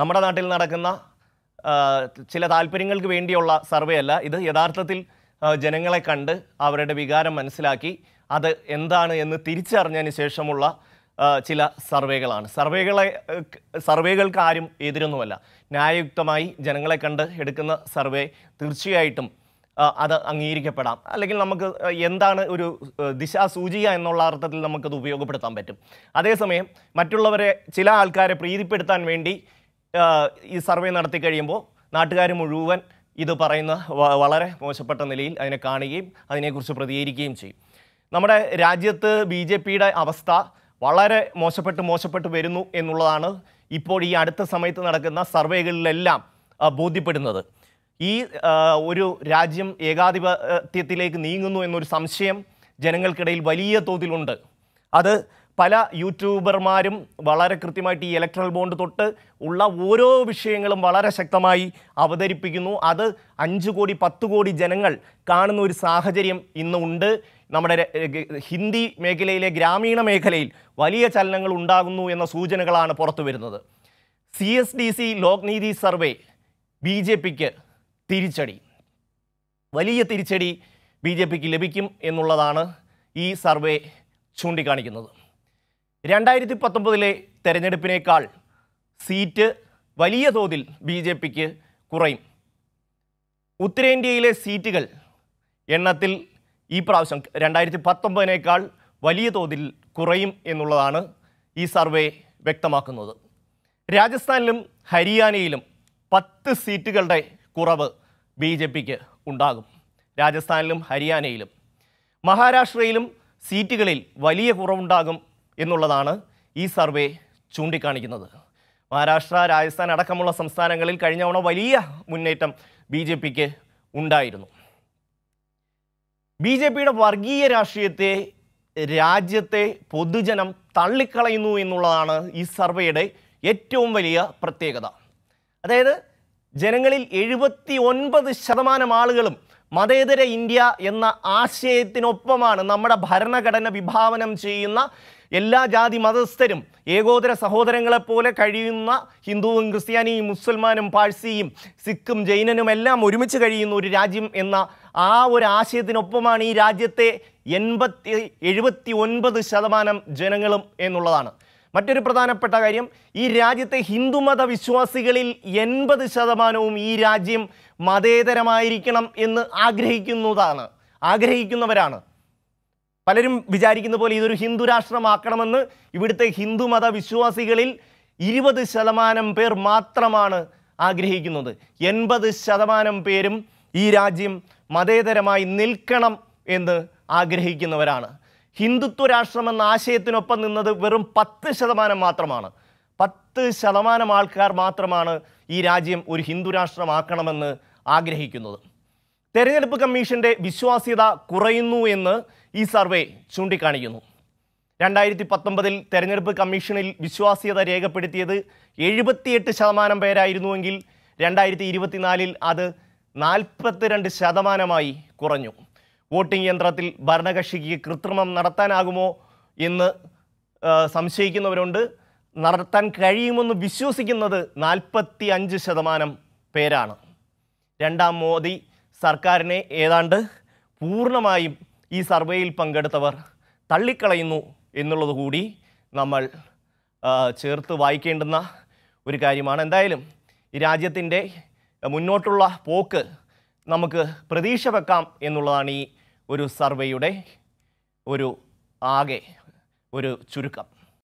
നമ്മുടെ നാട്ടിൽ നടക്കുന്ന ചില താല്പര്യങ്ങൾക്ക് വേണ്ടിയുള്ള സർവേ അല്ല ഇത് യഥാർത്ഥത്തിൽ ജനങ്ങളെ കണ്ട് അവരുടെ വികാരം മനസ്സിലാക്കി അത് എന്താണ് എന്ന് തിരിച്ചറിഞ്ഞതിന് ശേഷമുള്ള ചില സർവേകളാണ് സർവേകളെ സർവേകൾക്ക് ആരും എതിരൊന്നുമല്ല ന്യായയുക്തമായി ജനങ്ങളെ കണ്ട് എടുക്കുന്ന സർവേ തീർച്ചയായിട്ടും അത് അംഗീകരിക്കപ്പെടാം അല്ലെങ്കിൽ നമുക്ക് എന്താണ് ഒരു ദിശാസൂചിക എന്നുള്ള അർത്ഥത്തിൽ നമുക്കത് ഉപയോഗപ്പെടുത്താൻ പറ്റും അതേസമയം മറ്റുള്ളവരെ ചില ആൾക്കാരെ പ്രീതിപ്പെടുത്താൻ വേണ്ടി ഈ സർവേ നടത്തി കഴിയുമ്പോൾ നാട്ടുകാർ മുഴുവൻ ഇത് പറയുന്ന വളരെ മോശപ്പെട്ട നിലയിൽ അതിനെ കാണുകയും അതിനെക്കുറിച്ച് പ്രതികരിക്കുകയും ചെയ്യും നമ്മുടെ രാജ്യത്ത് ബി ജെ പിയുടെ അവസ്ഥ വളരെ മോശപ്പെട്ട് മോശപ്പെട്ട് വരുന്നു എന്നുള്ളതാണ് ഇപ്പോൾ ഈ അടുത്ത സമയത്ത് നടക്കുന്ന സർവേകളിലെല്ലാം ബോധ്യപ്പെടുന്നത് ഈ ഒരു രാജ്യം ഏകാധിപത്യത്തിലേക്ക് നീങ്ങുന്നു എന്നൊരു സംശയം ജനങ്ങൾക്കിടയിൽ വലിയ തോതിലുണ്ട് അത് പല യൂട്യൂബർമാരും വളരെ കൃത്യമായിട്ട് ഈ ഇലക്ട്രൽ ബോണ്ട് തൊട്ട് ഉള്ള ഓരോ വിഷയങ്ങളും വളരെ ശക്തമായി അവതരിപ്പിക്കുന്നു അത് അഞ്ച് കോടി പത്ത് കോടി ജനങ്ങൾ കാണുന്ന ഒരു സാഹചര്യം ഇന്നുണ്ട് നമ്മുടെ ഹിന്ദി മേഖലയിലെ ഗ്രാമീണ മേഖലയിൽ വലിയ ചലനങ്ങൾ ഉണ്ടാകുന്നു എന്ന സൂചനകളാണ് പുറത്തു വരുന്നത് C S D C Lokniti survey B J പിക്ക് തിരിച്ചടി വലിയ തിരിച്ചടി ബി ജെ പിക്ക് ലഭിക്കും എന്നുള്ളതാണ് ഈ സർവേ ചൂണ്ടിക്കാണിക്കുന്നത് രണ്ടായിരത്തി പത്തൊമ്പതിലെ തെരഞ്ഞെടുപ്പിനേക്കാൾ സീറ്റ് വലിയ തോതിൽ ബി ജെ പിക്ക് കുറയും ഉത്തരേന്ത്യയിലെ സീറ്റുകൾ എണ്ണത്തിൽ ഈ പ്രാവശ്യം രണ്ടായിരത്തി പത്തൊമ്പതിനേക്കാൾ വലിയ തോതിൽ കുറയും എന്നുള്ളതാണ് ഈ സർവേ വ്യക്തമാക്കുന്നത് രാജസ്ഥാനിലും ഹരിയാനയിലും പത്ത് സീറ്റുകളുടെ കുറവ് ബി ജെ പിക്ക് ഉണ്ടാകും രാജസ്ഥാനിലും ഹരിയാനയിലും മഹാരാഷ്ട്രയിലും സീറ്റുകളിൽ വലിയ കുറവുണ്ടാകും എന്നുള്ളതാണ് ഈ സർവേ ചൂണ്ടിക്കാണിക്കുന്നത് മഹാരാഷ്ട്ര രാജസ്ഥാൻ അടക്കമുള്ള സംസ്ഥാനങ്ങളിൽ കഴിഞ്ഞ തവണ വലിയ മുന്നേറ്റം ബി ജെ പിക്ക് ഉണ്ടായിരുന്നു ബി ജെ പിയുടെ വർഗീയ രാഷ്ട്രീയത്തെ രാജ്യത്തെ പൊതുജനം തള്ളിക്കളയുന്നു എന്നുള്ളതാണ് ഈ സർവേയുടെ ഏറ്റവും വലിയ പ്രത്യേകത അതായത് ജനങ്ങളിൽ എഴുപത്തി ഒൻപത് ശതമാനം ആളുകളും മതേതര ഇന്ത്യ എന്ന ആശയത്തിനൊപ്പമാണ് നമ്മുടെ ഭരണഘടന വിഭാവനം ചെയ്യുന്ന എല്ലാ ജാതി മതസ്ഥരും ഏകോദര സഹോദരങ്ങളെപ്പോലെ കഴിയുന്ന ഹിന്ദുവും ക്രിസ്ത്യാനിയും മുസൽമാനും പാഴ്സിയും സിഖും ജൈനനും എല്ലാം ഒരുമിച്ച് കഴിയുന്ന ഒരു രാജ്യം എന്ന ആ ഒരു ആശയത്തിനൊപ്പമാണ് ഈ രാജ്യത്തെ എൺപത്തി എഴുപത്തി ഒൻപത് ശതമാനം ജനങ്ങളും എന്നുള്ളതാണ് മറ്റൊരു പ്രധാനപ്പെട്ട കാര്യം ഈ രാജ്യത്തെ ഹിന്ദുമത വിശ്വാസികളിൽ എൺപത് ശതമാനവും ഈ രാജ്യം മതേതരമായിരിക്കണം എന്ന് ആഗ്രഹിക്കുന്നതാണ് ആഗ്രഹിക്കുന്നവരാണ് പലരും വിചാരിക്കുന്ന പോലെ ഇതൊരു ഹിന്ദു രാഷ്ട്രമാക്കണമെന്ന് ഇവിടുത്തെ ഹിന്ദുമത വിശ്വാസികളിൽ ഇരുപത് ശതമാനം പേർ മാത്രമാണ് ആഗ്രഹിക്കുന്നത് എൺപത് ശതമാനം പേരും ഈ രാജ്യം മതേതരമായി നിൽക്കണം എന്ന് ആഗ്രഹിക്കുന്നവരാണ് ഹിന്ദുത്വ രാഷ്ട്രമെന്ന ആശയത്തിനൊപ്പം നിന്നത് വെറും പത്ത് ശതമാനം മാത്രമാണ് പത്ത് ശതമാനം ആൾക്കാർ മാത്രമാണ് ഈ രാജ്യം ഒരു ഹിന്ദു രാഷ്ട്രമാക്കണമെന്ന് ആഗ്രഹിക്കുന്നത് തെരഞ്ഞെടുപ്പ് കമ്മീഷന്റെ വിശ്വാസ്യത കുറയുന്നു എന്ന് ഈ സർവേ ചൂണ്ടിക്കാണിക്കുന്നു രണ്ടായിരത്തി പത്തൊമ്പതിൽ തെരഞ്ഞെടുപ്പ് കമ്മീഷനിൽ വിശ്വാസ്യത രേഖപ്പെടുത്തിയത് എഴുപത്തിയെട്ട് ശതമാനം പേരായിരുന്നുവെങ്കിൽ രണ്ടായിരത്തി ഇരുപത്തിനാലിൽ അത് നാൽപ്പത്തിരണ്ട് ശതമാനമായി കുറഞ്ഞു വോട്ടിംഗ് യന്ത്രത്തിൽ ഭരണകക്ഷിക്ക് കൃത്രിമം നടത്താനാകുമോ എന്ന് സംശയിക്കുന്നവരുണ്ട് നടത്താൻ കഴിയുമെന്ന് വിശ്വസിക്കുന്നത് നാൽപ്പത്തി അഞ്ച് ശതമാനം പേരാണ് രണ്ടാം മോദി സർക്കാരിനെ ഏതാണ്ട് പൂർണ്ണമായും ഈ സർവേയിൽ പങ്കെടുത്തവർ തള്ളിക്കളയുന്നു എന്നുള്ളത് കൂടി നമ്മൾ ചേർത്ത് വായിക്കേണ്ടുന്ന ഒരു കാര്യമാണ് എന്തായാലും ഈ രാജ്യത്തിൻ്റെ മുന്നോട്ടുള്ള പോക്ക് നമുക്ക് പ്രതീക്ഷ വെക്കാം എന്നുള്ളതാണ് ഈ ഒരു സർവേയുടെ ഒരു ആകെ ഒരു ചുരുക്കം